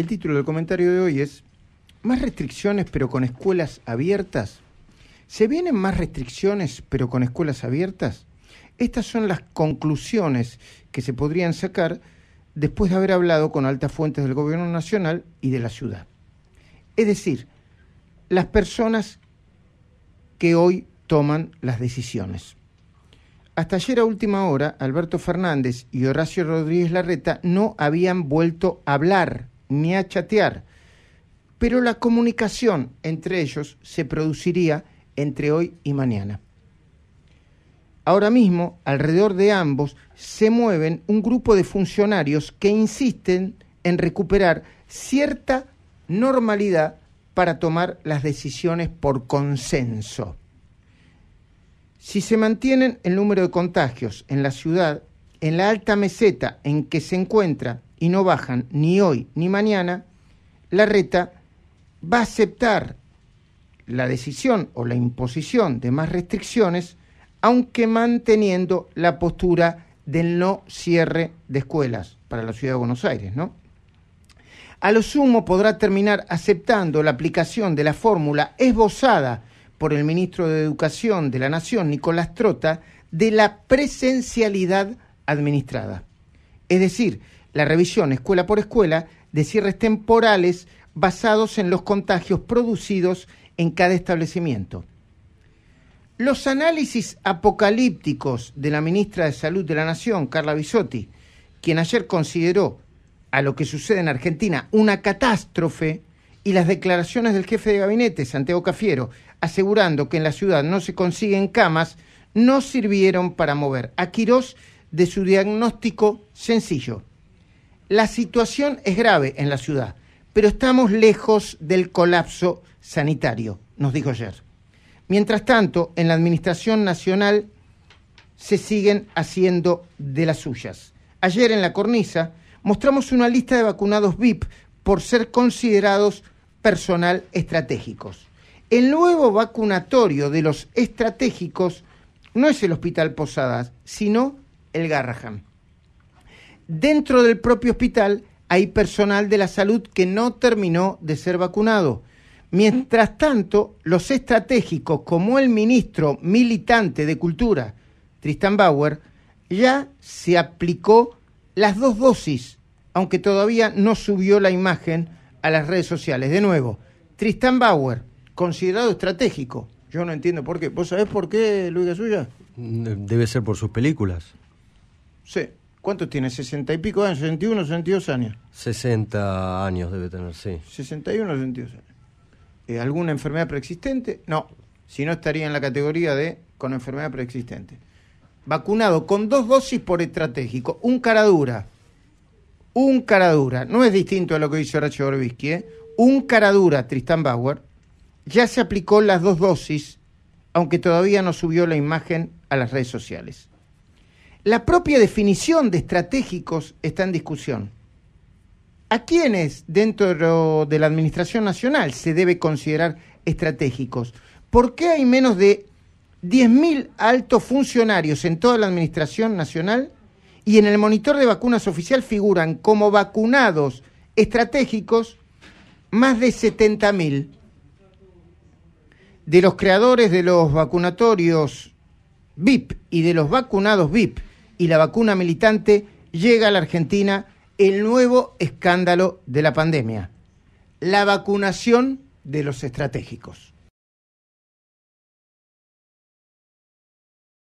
El título del comentario de hoy es, ¿más restricciones pero con escuelas abiertas? ¿Se vienen más restricciones pero con escuelas abiertas? Estas son las conclusiones que se podrían sacar después de haber hablado con altas fuentes del gobierno nacional y de la ciudad. Es decir, las personas que hoy toman las decisiones. Hasta ayer a última hora, Alberto Fernández y Horacio Rodríguez Larreta no habían vuelto a hablar ni a chatear, pero la comunicación entre ellos se produciría entre hoy y mañana. Ahora mismo, alrededor de ambos se mueven un grupo de funcionarios que insisten en recuperar cierta normalidad para tomar las decisiones por consenso. Si se mantienen el número de contagios en la ciudad, en la alta meseta en que se encuentra y no bajan ni hoy ni mañana, la reta va a aceptar la decisión o la imposición de más restricciones, aunque manteniendo la postura del no cierre de escuelas para la ciudad de Buenos Aires, ¿no? A lo sumo podrá terminar aceptando la aplicación de la fórmula esbozada por el ministro de Educación de la Nación, Nicolás Trota, de la presencialidad administrada. Es decir, la revisión escuela por escuela de cierres temporales basados en los contagios producidos en cada establecimiento. Los análisis apocalípticos de la ministra de Salud de la Nación, Carla Bisotti, quien ayer consideró a lo que sucede en Argentina una catástrofe, y las declaraciones del jefe de gabinete, Santiago Cafiero, asegurando que en la ciudad no se consiguen camas, no sirvieron para mover a Quirós de su diagnóstico sencillo. La situación es grave en la ciudad, pero estamos lejos del colapso sanitario, nos dijo ayer. Mientras tanto, en la Administración Nacional se siguen haciendo de las suyas. Ayer en la cornisa mostramos una lista de vacunados VIP por ser considerados personal estratégicos. El nuevo vacunatorio de los estratégicos no es el Hospital Posadas, sino el Garraham dentro del propio hospital hay personal de la salud que no terminó de ser vacunado. Mientras tanto, los estratégicos como el ministro militante de Cultura, Tristan Bauer, ya se aplicó las dos dosis, aunque todavía no subió la imagen a las redes sociales. De nuevo, Tristan Bauer, considerado estratégico. Yo no entiendo por qué. ¿Vos sabés por qué, Luis Suya? Debe ser por sus películas. Sí. ¿Cuántos tiene? ¿60 y pico años? ¿61, 62 años? 60 años debe tener, sí. 61, 62 años. Eh, ¿Alguna enfermedad preexistente? No. Si no, estaría en la categoría de con enfermedad preexistente. Vacunado con dos dosis por estratégico. Un caradura. Un caradura. No es distinto a lo que dice Horacio Borbisky, ¿eh? Un caradura, Tristan Bauer. Ya se aplicó las dos dosis, aunque todavía no subió la imagen a las redes sociales. La propia definición de estratégicos está en discusión. ¿A quiénes dentro de la Administración Nacional se debe considerar estratégicos? ¿Por qué hay menos de 10.000 altos funcionarios en toda la Administración Nacional y en el monitor de vacunas oficial figuran como vacunados estratégicos más de 70.000? De los creadores de los vacunatorios VIP y de los vacunados VIP, y la vacuna militante, llega a la Argentina el nuevo escándalo de la pandemia, la vacunación de los estratégicos.